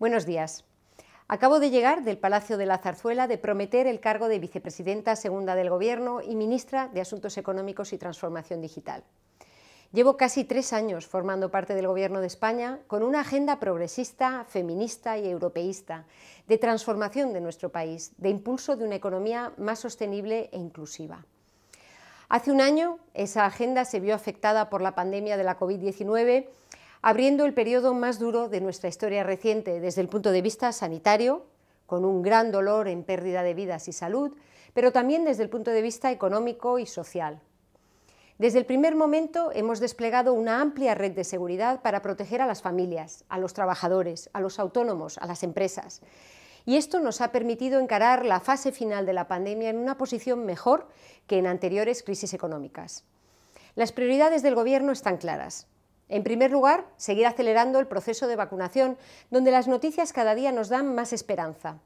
Buenos días. Acabo de llegar del Palacio de la Zarzuela de prometer el cargo de vicepresidenta segunda del Gobierno y ministra de Asuntos Económicos y Transformación Digital. Llevo casi tres años formando parte del Gobierno de España con una agenda progresista, feminista y europeísta, de transformación de nuestro país, de impulso de una economía más sostenible e inclusiva. Hace un año esa agenda se vio afectada por la pandemia de la COVID-19 abriendo el periodo más duro de nuestra historia reciente desde el punto de vista sanitario, con un gran dolor en pérdida de vidas y salud, pero también desde el punto de vista económico y social. Desde el primer momento hemos desplegado una amplia red de seguridad para proteger a las familias, a los trabajadores, a los autónomos, a las empresas. Y esto nos ha permitido encarar la fase final de la pandemia en una posición mejor que en anteriores crisis económicas. Las prioridades del Gobierno están claras. En primer lugar, seguir acelerando el proceso de vacunación, donde las noticias cada día nos dan más esperanza.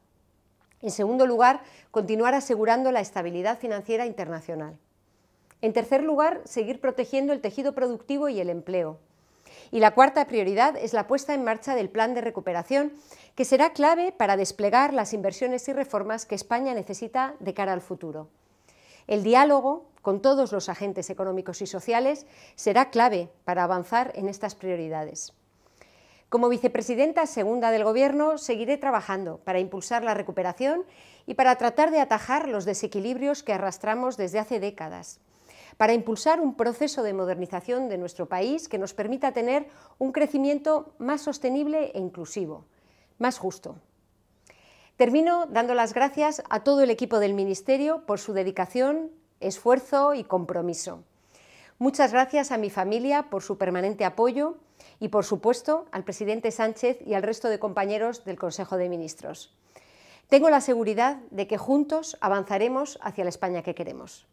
En segundo lugar, continuar asegurando la estabilidad financiera internacional. En tercer lugar, seguir protegiendo el tejido productivo y el empleo. Y la cuarta prioridad es la puesta en marcha del plan de recuperación, que será clave para desplegar las inversiones y reformas que España necesita de cara al futuro. El diálogo, con todos los agentes económicos y sociales será clave para avanzar en estas prioridades. Como vicepresidenta segunda del Gobierno, seguiré trabajando para impulsar la recuperación y para tratar de atajar los desequilibrios que arrastramos desde hace décadas, para impulsar un proceso de modernización de nuestro país que nos permita tener un crecimiento más sostenible e inclusivo, más justo. Termino dando las gracias a todo el equipo del Ministerio por su dedicación, esfuerzo y compromiso. Muchas gracias a mi familia por su permanente apoyo y, por supuesto, al presidente Sánchez y al resto de compañeros del Consejo de Ministros. Tengo la seguridad de que juntos avanzaremos hacia la España que queremos.